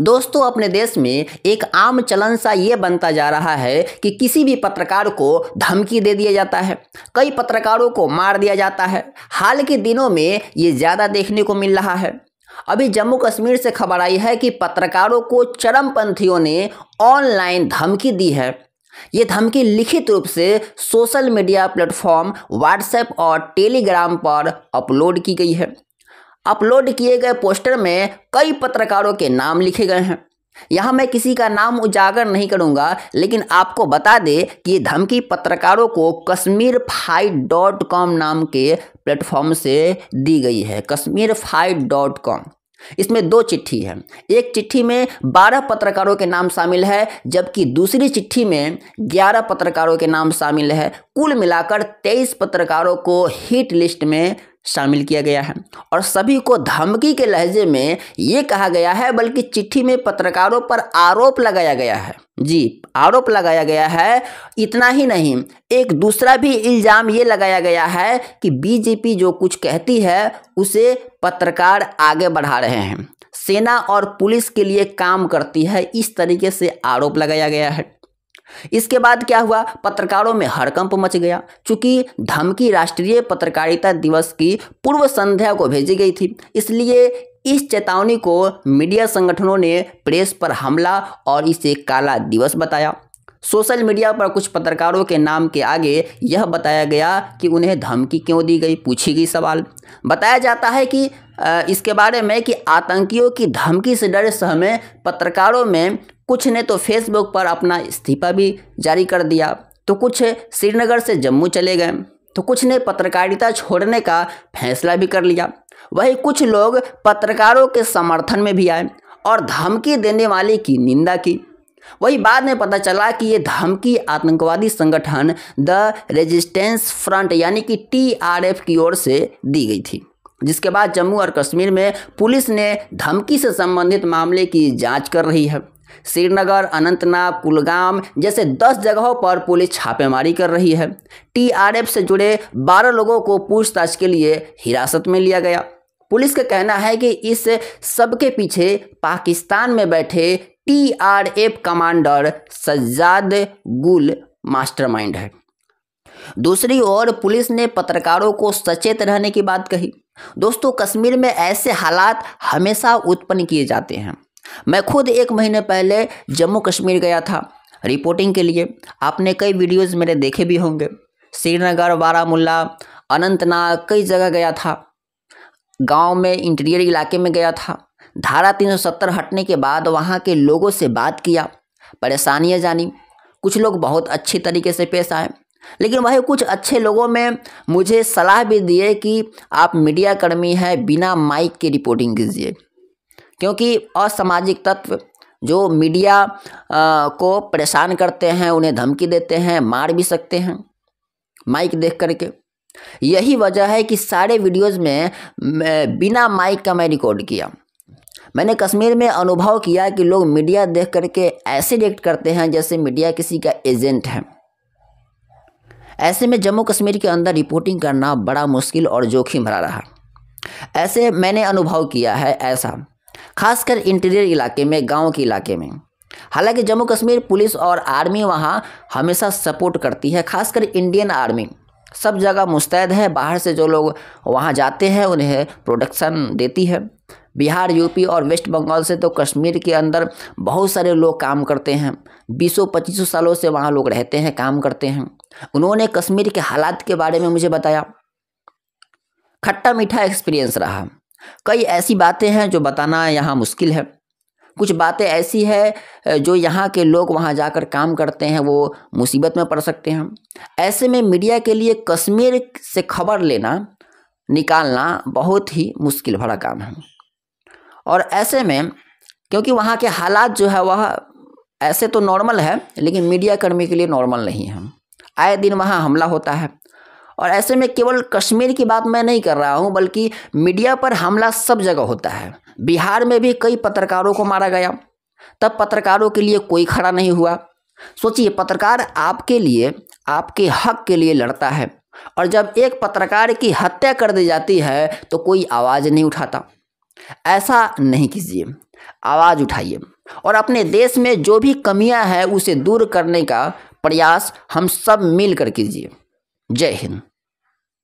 दोस्तों अपने देश में एक आम चलन सा ये बनता जा रहा है कि किसी भी पत्रकार को धमकी दे दिया जाता है कई पत्रकारों को मार दिया जाता है हाल के दिनों में ये ज़्यादा देखने को मिल रहा है अभी जम्मू कश्मीर से खबर आई है कि पत्रकारों को चरमपंथियों ने ऑनलाइन धमकी दी है ये धमकी लिखित रूप से सोशल मीडिया प्लेटफॉर्म व्हाट्सएप और टेलीग्राम पर अपलोड की गई है अपलोड किए गए पोस्टर में कई पत्रकारों के नाम लिखे गए हैं यहाँ मैं किसी का नाम उजागर नहीं करूँगा लेकिन आपको बता दे कि ये धमकी पत्रकारों को कश्मीर फाइट डॉट कॉम नाम के प्लेटफॉर्म से दी गई है कश्मीर फाइट डॉट कॉम इसमें दो चिट्ठी है एक चिट्ठी में बारह पत्रकारों के नाम शामिल है जबकि दूसरी चिट्ठी में ग्यारह पत्रकारों के नाम शामिल है कुल मिलाकर तेईस पत्रकारों को हिट लिस्ट में शामिल किया गया है और सभी को धमकी के लहजे में ये कहा गया है बल्कि चिट्ठी में पत्रकारों पर आरोप लगाया गया है जी आरोप लगाया गया है इतना ही नहीं एक दूसरा भी इल्ज़ाम ये लगाया गया है कि बीजेपी जो कुछ कहती है उसे पत्रकार आगे बढ़ा रहे हैं सेना और पुलिस के लिए काम करती है इस तरीके से आरोप लगाया गया है इसके बाद क्या हुआ पत्रकारों में हड़कंप मच गया चूंकि धमकी राष्ट्रीय पत्रकारिता दिवस की पूर्व संध्या को भेजी गई थी इसलिए इस चेतावनी को मीडिया संगठनों ने प्रेस पर हमला और इसे काला दिवस बताया सोशल मीडिया पर कुछ पत्रकारों के नाम के आगे यह बताया गया कि उन्हें धमकी क्यों दी गई पूछी गई सवाल बताया जाता है कि इसके बारे में कि आतंकियों की धमकी से डरे सहमे पत्रकारों में कुछ ने तो फेसबुक पर अपना इस्तीफा भी जारी कर दिया तो कुछ श्रीनगर से जम्मू चले गए तो कुछ ने पत्रकारिता छोड़ने का फैसला भी कर लिया वही कुछ लोग पत्रकारों के समर्थन में भी आए और धमकी देने वाले की निंदा की वही बाद में पता चला कि ये धमकी आतंकवादी संगठन द रेजिस्टेंस फ्रंट यानी कि टीआरएफ की ओर से दी गई थी जिसके बाद जम्मू और कश्मीर में पुलिस ने धमकी से संबंधित मामले की जांच कर रही है श्रीनगर अनंतनाग कुलगाम जैसे 10 जगहों पर पुलिस छापेमारी कर रही है टीआरएफ से जुड़े 12 लोगों को पूछताछ के लिए हिरासत में लिया गया पुलिस का कहना है कि इस सबके पीछे पाकिस्तान में बैठे टीआरएफ कमांडर सज्जाद गुल मास्टरमाइंड है दूसरी ओर पुलिस ने पत्रकारों को सचेत रहने की बात कही दोस्तों कश्मीर में ऐसे हालात हमेशा उत्पन्न किए जाते हैं मैं खुद एक महीने पहले जम्मू कश्मीर गया था रिपोर्टिंग के लिए आपने कई वीडियोस मेरे देखे भी होंगे श्रीनगर बारामूला अनंतनाग कई जगह गया था गांव में इंटीरियर इलाके में गया था धारा 370 हटने के बाद वहाँ के लोगों से बात किया परेशानियाँ जानी कुछ लोग बहुत अच्छी तरीके से पेश आए लेकिन वही कुछ अच्छे लोगों में मुझे सलाह भी दिए कि आप मीडिया कर्मी हैं बिना माइक के रिपोर्टिंग कीजिए क्योंकि असामाजिक तत्व जो मीडिया आ, को परेशान करते हैं उन्हें धमकी देते हैं मार भी सकते हैं माइक देख करके यही वजह है कि सारे वीडियोज़ में बिना माइक का मैं रिकॉर्ड किया मैंने कश्मीर में अनुभव किया कि लोग मीडिया देख करके ऐसे रिएक्ट करते हैं जैसे मीडिया किसी का एजेंट है ऐसे में जम्मू कश्मीर के अंदर रिपोर्टिंग करना बड़ा मुश्किल और जोखिम भरा रहा ऐसे मैंने अनुभव किया है ऐसा खासकर इंटीरियर इलाके में गांव के इलाके में हालांकि जम्मू कश्मीर पुलिस और आर्मी वहाँ हमेशा सपोर्ट करती है खासकर इंडियन आर्मी सब जगह मुस्तैद है बाहर से जो लोग वहाँ जाते हैं उन्हें प्रोडक्शन देती है बिहार यूपी और वेस्ट बंगाल से तो कश्मीर के अंदर बहुत सारे लोग काम करते हैं बीसों पच्चीसों सालों से वहाँ लोग रहते हैं काम करते हैं उन्होंने कश्मीर के हालात के बारे में मुझे बताया खट्टा मीठा एक्सपीरियंस रहा कई ऐसी बातें हैं जो बताना यहाँ मुश्किल है कुछ बातें ऐसी है जो यहाँ के लोग वहाँ जाकर काम करते हैं वो मुसीबत में पड़ सकते हैं ऐसे में मीडिया के लिए कश्मीर से खबर लेना निकालना बहुत ही मुश्किल भरा काम है और ऐसे में क्योंकि वहाँ के हालात जो है वह ऐसे तो नॉर्मल है लेकिन मीडिया कर्मी के लिए नॉर्मल नहीं है आए दिन वहाँ हमला होता है और ऐसे में केवल कश्मीर की बात मैं नहीं कर रहा हूँ बल्कि मीडिया पर हमला सब जगह होता है बिहार में भी कई पत्रकारों को मारा गया तब पत्रकारों के लिए कोई खड़ा नहीं हुआ सोचिए पत्रकार आपके लिए आपके हक के लिए लड़ता है और जब एक पत्रकार की हत्या कर दी जाती है तो कोई आवाज़ नहीं उठाता ऐसा नहीं कीजिए आवाज़ उठाइए और अपने देश में जो भी कमियां हैं उसे दूर करने का प्रयास हम सब मिलकर कीजिए जय हिंद